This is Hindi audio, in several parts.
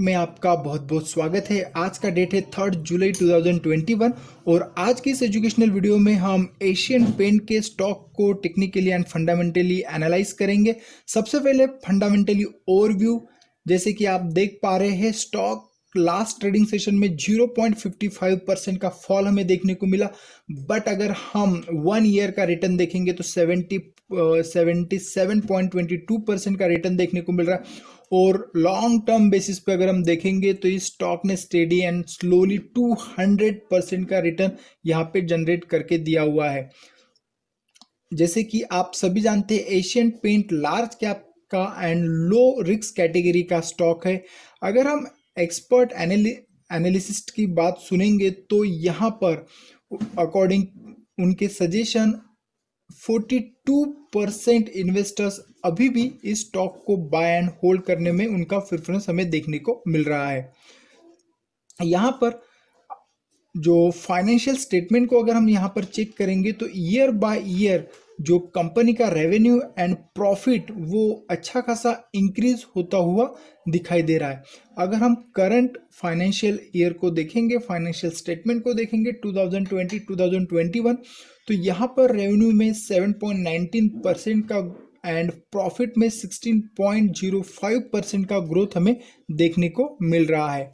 में आपका बहुत बहुत स्वागत है आज का डेट है थर्ड जुलाई 2021 और आज की इस एजुकेशनल वीडियो में हम एशियन पेंट के स्टॉक को टेक्निकली एंड फंडामेंटली एनालाइज करेंगे सबसे पहले फंडामेंटली ओवरव्यू जैसे कि आप देख पा रहे हैं स्टॉक लास्ट ट्रेडिंग सेशन में 0.55 परसेंट का फॉल हमें देखने को मिला बट अगर हम वन ईयर का रिटर्न देखेंगे तो 70 seventy seven point twenty two percent का रिटर्न देखने को मिल रहा है और लॉन्ग टर्म बेसिस पे अगर हम देखेंगे तो इस स्टॉक ने स्टेडी एंड स्लोली 200 परसेंट का रिटर्न यहाँ पे जनरेट करके दिया हुआ है जैसे कि आप सभी जानते हैं एशियन पेंट लार्ज कैप का एंड लो रिस्क कैटेगरी का स्टॉक है अगर हम एक्सपर्ट एनालिसिस्ट की बात सुनेंगे तो यहाँ पर अकॉर्डिंग उनके सजेशन 42 परसेंट इन्वेस्टर्स अभी भी इस स्टॉक को बाय एंड होल्ड करने में उनका प्रेफरेंस हमें देखने को मिल रहा है यहाँ पर जो फाइनेंशियल स्टेटमेंट को अगर हम यहाँ पर चेक करेंगे तो ईयर बाय ईयर जो कंपनी का रेवेन्यू एंड प्रॉफिट वो अच्छा खासा इंक्रीज होता हुआ दिखाई दे रहा है अगर हम करंट फाइनेंशियल ईयर को देखेंगे फाइनेंशियल स्टेटमेंट को देखेंगे 2020 2021 तो यहाँ पर रेवेन्यू में 7.19 परसेंट का एंड प्रॉफिट में 16.05 परसेंट का ग्रोथ हमें देखने को मिल रहा है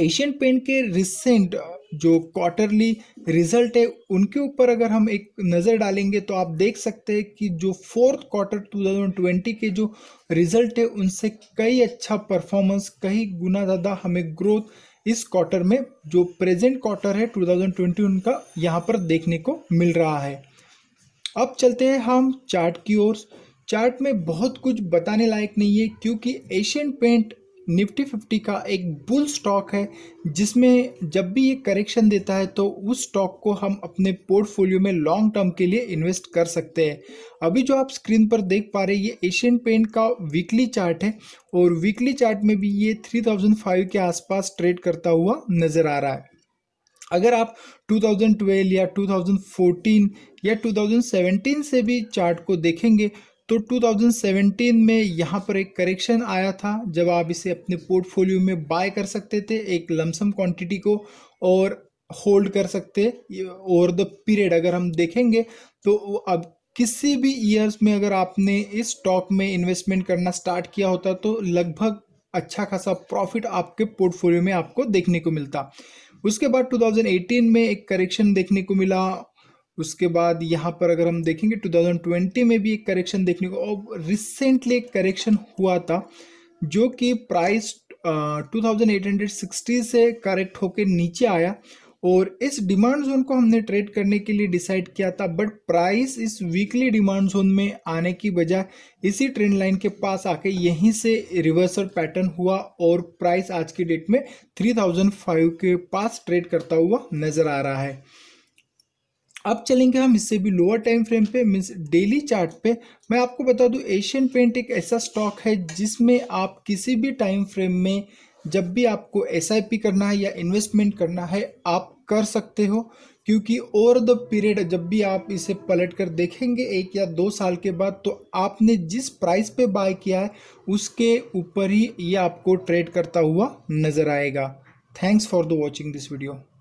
एशियन पेंट के रिसेंट जो क्वार्टरली रिजल्ट है उनके ऊपर अगर हम एक नज़र डालेंगे तो आप देख सकते हैं कि जो फोर्थ क्वार्टर 2020 के जो रिजल्ट है उनसे कई अच्छा परफॉर्मेंस कई गुना ज़्यादा हमें ग्रोथ इस क्वार्टर में जो प्रेजेंट क्वार्टर है 2020 उनका यहाँ पर देखने को मिल रहा है अब चलते हैं हम चार्ट की ओर चार्ट में बहुत कुछ बताने लायक नहीं है क्योंकि एशियन पेंट निफ्टी फिफ्टी का एक बुल स्टॉक है जिसमें जब भी ये करेक्शन देता है तो उस स्टॉक को हम अपने पोर्टफोलियो में लॉन्ग टर्म के लिए इन्वेस्ट कर सकते हैं अभी जो आप स्क्रीन पर देख पा रहे हैं ये एशियन पेंट का वीकली चार्ट है और वीकली चार्ट में भी ये थ्री थाउजेंड फाइव के आसपास ट्रेड करता हुआ नज़र आ रहा है अगर आप 2012 या 2014 या 2017 से भी चार्ट को देखेंगे तो 2017 में यहाँ पर एक करेक्शन आया था जब आप इसे अपने पोर्टफोलियो में बाय कर सकते थे एक लमसम क्वांटिटी को और होल्ड कर सकते ओवर द पीरियड अगर हम देखेंगे तो अब किसी भी ईयर्स में अगर आपने इस स्टॉक में इन्वेस्टमेंट करना स्टार्ट किया होता तो लगभग अच्छा खासा प्रॉफिट आपके पोर्टफोलियो में आपको देखने को मिलता उसके बाद 2018 में एक करेक्शन देखने को मिला उसके बाद यहाँ पर अगर हम देखेंगे 2020 में भी एक करेक्शन देखने को और रिसेंटली एक करेक्शन हुआ था जो कि प्राइस टू से करेक्ट होकर नीचे आया और इस डिमांड जोन को हमने ट्रेड करने के लिए डिसाइड किया था बट प्राइस इस वीकली डिमांड जोन में आने की बजाय इसी ट्रेंड लाइन के पास आके यहीं से रिवर्सल पैटर्न हुआ और प्राइस आज की डेट में 3005 के पास ट्रेड करता हुआ नज़र आ रहा है अब चलेंगे हम इससे भी लोअर टाइम फ्रेम पे मीन्स डेली चार्ट पे मैं आपको बता दूं एशियन पेंट एक ऐसा स्टॉक है जिसमें आप किसी भी टाइम फ्रेम में जब भी आपको एस करना है या इन्वेस्टमेंट करना है आप कर सकते हो क्योंकि ओवर द पीरियड जब भी आप इसे पलट कर देखेंगे एक या दो साल के बाद तो आपने जिस प्राइस पे बाय किया है उसके ऊपर ही ये आपको ट्रेड करता हुआ नज़र आएगा thanks for the watching this video